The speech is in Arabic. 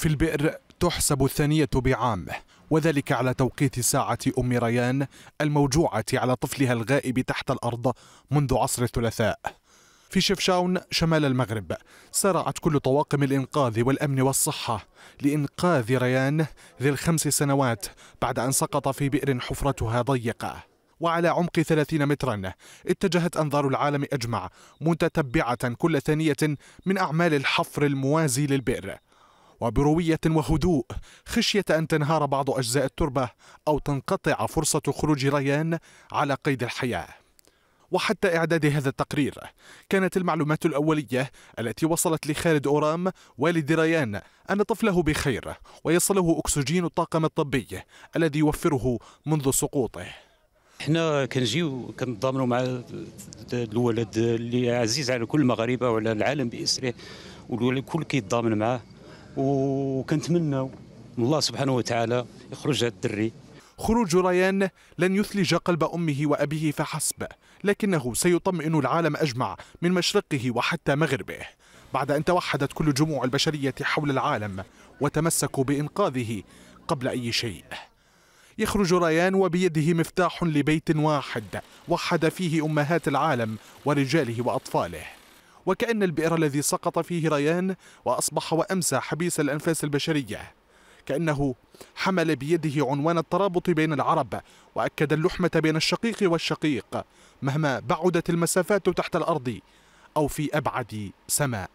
في البئر تحسب الثانية بعام وذلك على توقيت ساعة أم ريان الموجوعة على طفلها الغائب تحت الأرض منذ عصر الثلاثاء في شفشاون شمال المغرب سارعت كل طواقم الإنقاذ والأمن والصحة لإنقاذ ريان ذي الخمس سنوات بعد أن سقط في بئر حفرتها ضيقة وعلى عمق 30 مترا اتجهت أنظار العالم أجمع متتبعة كل ثانية من أعمال الحفر الموازي للبئر وبرويه وهدوء خشيه ان تنهار بعض اجزاء التربه او تنقطع فرصه خروج ريان على قيد الحياه وحتى إعداد هذا التقرير كانت المعلومات الأولية التي وصلت لخالد أورام والد ريان أن طفله بخير ويصله أكسجين الطاقم الطبي الذي يوفره منذ سقوطه احنا كنجيو كنتضامنوا مع الولد اللي عزيز على كل المغاربه وعلى العالم باسره والولد الكل كيتضامن معاه وكنتمنى من الله سبحانه وتعالى يخرج هذا الدري خروج ريان لن يثلج قلب أمه وأبيه فحسب لكنه سيطمئن العالم أجمع من مشرقه وحتى مغربه بعد أن توحدت كل جموع البشرية حول العالم وتمسكوا بإنقاذه قبل أي شيء يخرج ريان وبيده مفتاح لبيت واحد وحد فيه أمهات العالم ورجاله وأطفاله وكأن البئر الذي سقط فيه ريان وأصبح وأمسى حبيس الأنفاس البشرية كأنه حمل بيده عنوان الترابط بين العرب وأكد اللحمة بين الشقيق والشقيق مهما بعدت المسافات تحت الأرض أو في أبعد سماء